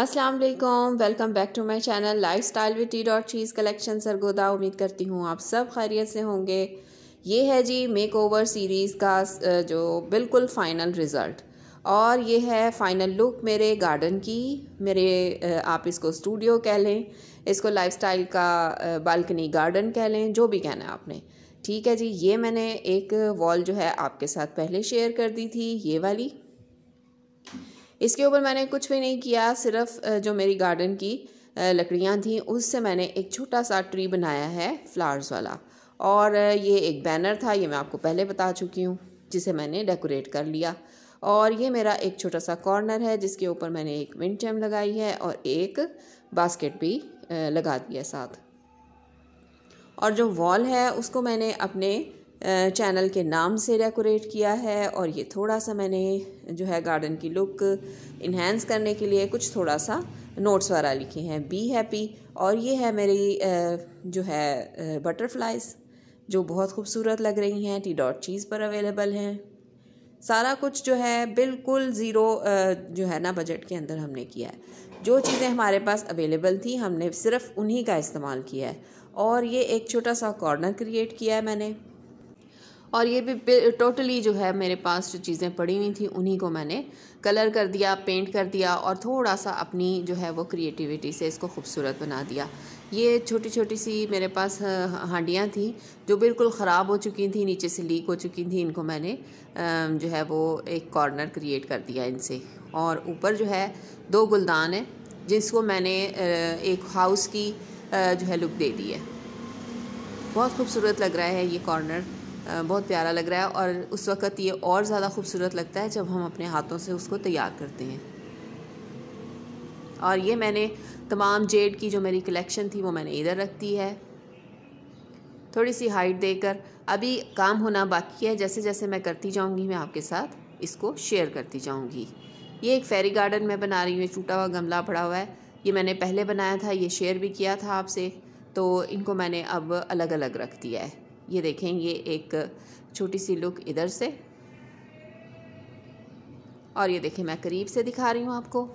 अस्सलाम वालेकुम welcome back to my channel life style with T dot चीज़ collection Sargodha उम्मीद करती हूँ आप सब खैरियत से होंगे ये है जी मेक ओवर सीरीज़ का जो बिल्कुल फ़ाइनल रिज़ल्ट और ये है फ़ाइनल लुक मेरे गार्डन की मेरे आप इसको स्टूडियो कह लें इसको लाइफस्टाइल का बालकनी गार्डन कह लें जो भी कहना है आपने ठीक है जी ये मैंने एक वॉल जो है आपके साथ पहले शेयर कर दी थी ये वाली इसके ऊपर मैंने कुछ भी नहीं किया सिर्फ जो मेरी गार्डन की लकड़ियाँ थी उससे मैंने एक छोटा सा ट्री बनाया है फ्लावर्स वाला और ये एक बैनर था ये मैं आपको पहले बता चुकी हूँ जिसे मैंने डेकोरेट कर लिया और ये मेरा एक छोटा सा कॉर्नर है जिसके ऊपर मैंने एक विंड चैम लगाई है और एक बास्केट भी लगा दिया साथ और जो वॉल है उसको मैंने अपने चैनल के नाम से डेकोरेट किया है और ये थोड़ा सा मैंने जो है गार्डन की लुक इन्हेंस करने के लिए कुछ थोड़ा सा नोट्स वगैरह लिखे हैं बी हैप्पी और ये है मेरी जो है बटरफ्लाइज जो बहुत खूबसूरत लग रही हैं टी डॉट चीज़ पर अवेलेबल हैं सारा कुछ जो है बिल्कुल ज़ीरो जो है ना बजट के अंदर हमने किया है जो चीज़ें हमारे पास अवेलेबल थी हमने सिर्फ उन्हीं का इस्तेमाल किया है और ये एक छोटा सा कॉर्नर क्रिएट किया है मैंने और ये भी टोटली जो है मेरे पास जो चीज़ें पड़ी हुई थी उन्हीं को मैंने कलर कर दिया पेंट कर दिया और थोड़ा सा अपनी जो है वो क्रिएटिविटी से इसको खूबसूरत बना दिया ये छोटी छोटी सी मेरे पास हांडियाँ थी जो बिल्कुल ख़राब हो चुकी थी नीचे से लीक हो चुकी थी इनको मैंने जो है वो एक कॉर्नर क्रिएट कर दिया इनसे और ऊपर जो है दो गुलदान हैं जिसको मैंने एक हाउस की जो है लुक दे दी है बहुत खूबसूरत लग रहा है ये कॉर्नर बहुत प्यारा लग रहा है और उस वक़्त ये और ज़्यादा खूबसूरत लगता है जब हम अपने हाथों से उसको तैयार करते हैं और ये मैंने तमाम जेड की जो मेरी कलेक्शन थी वो मैंने इधर रख दी है थोड़ी सी हाइट देकर अभी काम होना बाकी है जैसे जैसे मैं करती जाऊंगी मैं आपके साथ इसको शेयर करती जाऊंगी ये एक फेरी गार्डन मैं बना रही हूँ टूटा हुआ गमला पड़ा हुआ है ये मैंने पहले बनाया था ये शेयर भी किया था आपसे तो इनको मैंने अब अलग अलग रख दिया है ये देखें ये एक छोटी सी लुक इधर से और ये देखें मैं करीब से दिखा रही हूँ आपको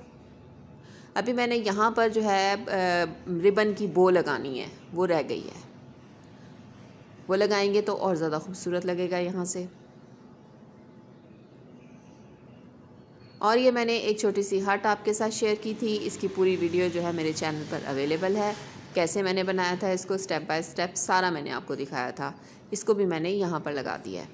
अभी मैंने यहाँ पर जो है रिबन की बो लगानी है वो रह गई है वो लगाएंगे तो और ज़्यादा खूबसूरत लगेगा यहाँ से और ये मैंने एक छोटी सी हट आपके साथ शेयर की थी इसकी पूरी वीडियो जो है मेरे चैनल पर अवेलेबल है कैसे मैंने बनाया था इसको स्टेप बाय स्टेप सारा मैंने आपको दिखाया था इसको भी मैंने यहाँ पर लगा दिया है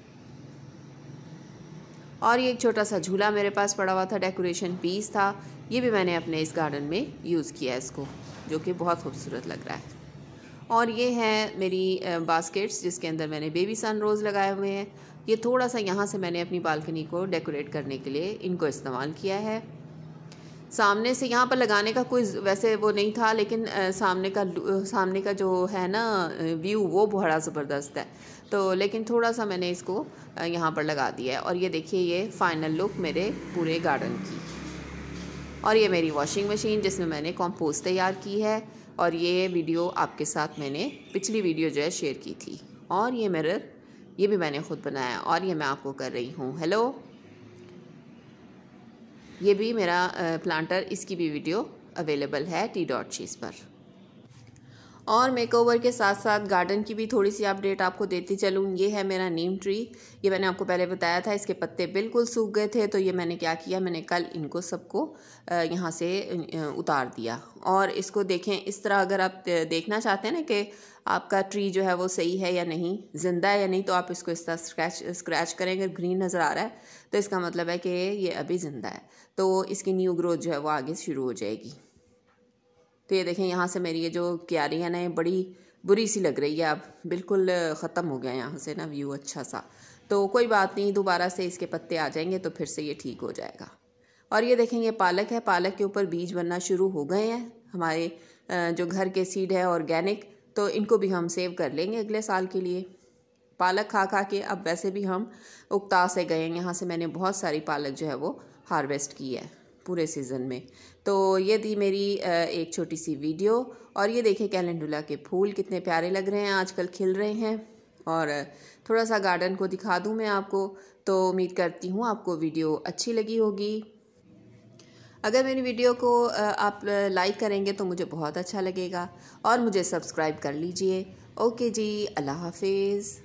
और ये एक छोटा सा झूला मेरे पास पड़ा हुआ था डेकोरेशन पीस था ये भी मैंने अपने इस गार्डन में यूज़ किया है इसको जो कि बहुत खूबसूरत लग रहा है और ये है मेरी बास्केट्स जिसके अंदर मैंने बेबी सन रोज़ लगाए हुए हैं ये थोड़ा सा यहाँ से मैंने अपनी बालकनी को डेकोरेट करने के लिए इनको इस्तेमाल किया है सामने से यहाँ पर लगाने का कोई वैसे वो नहीं था लेकिन आ, सामने का सामने का जो है ना व्यू वो बड़ा ज़बरदस्त है तो लेकिन थोड़ा सा मैंने इसको यहाँ पर लगा दिया है और ये देखिए ये फ़ाइनल लुक मेरे पूरे गार्डन की और ये मेरी वॉशिंग मशीन जिसमें मैंने कॉम्पोस्ट तैयार की है और ये वीडियो आपके साथ मैंने पिछली वीडियो जो है शेयर की थी और ये मेरर ये भी मैंने ख़ुद बनाया और ये मैं आपको कर रही हूँ हेलो ये भी मेरा प्लांटर इसकी भी वीडियो अवेलेबल है टी डॉट चीज़ पर और मेकओवर के साथ साथ गार्डन की भी थोड़ी सी अपडेट आपको देती चलूँ ये है मेरा नीम ट्री ये मैंने आपको पहले बताया था इसके पत्ते बिल्कुल सूख गए थे तो ये मैंने क्या किया मैंने कल इनको सबको यहाँ से उतार दिया और इसको देखें इस तरह अगर आप देखना चाहते हैं ना कि आपका ट्री जो है वो सही है या नहीं ज़िंदा है या नहीं तो आप इसको इस तरह स्क्रैच स्क्रैच करें अगर ग्रीन नज़र आ रहा है तो इसका मतलब है कि ये अभी ज़िंदा है तो इसकी न्यू ग्रोथ जो है वो आगे शुरू हो जाएगी तो ये देखें यहाँ से मेरी ये जो क्यारियाँ ना बड़ी बुरी सी लग रही है अब बिल्कुल ख़त्म हो गया यहाँ से ना व्यू अच्छा सा तो कोई बात नहीं दोबारा से इसके पत्ते आ जाएंगे तो फिर से ये ठीक हो जाएगा और ये देखें ये पालक है पालक के ऊपर बीज बनना शुरू हो गए हैं हमारे जो घर के सीड है ऑर्गेनिक तो इनको भी हम सेव कर लेंगे अगले साल के लिए पालक खा खा के अब वैसे भी हम उगता से गए हैं यहाँ से मैंने बहुत सारी पालक जो है वो हार्वेस्ट की है पूरे सीज़न में तो ये थी मेरी एक छोटी सी वीडियो और ये देखें कैलेंडुला के फूल कितने प्यारे लग रहे हैं आजकल खिल रहे हैं और थोड़ा सा गार्डन को दिखा दूँ मैं आपको तो उम्मीद करती हूँ आपको वीडियो अच्छी लगी होगी अगर मेरी वीडियो को आप लाइक करेंगे तो मुझे बहुत अच्छा लगेगा और मुझे सब्सक्राइब कर लीजिए ओके जी अल्लाह हाफिज़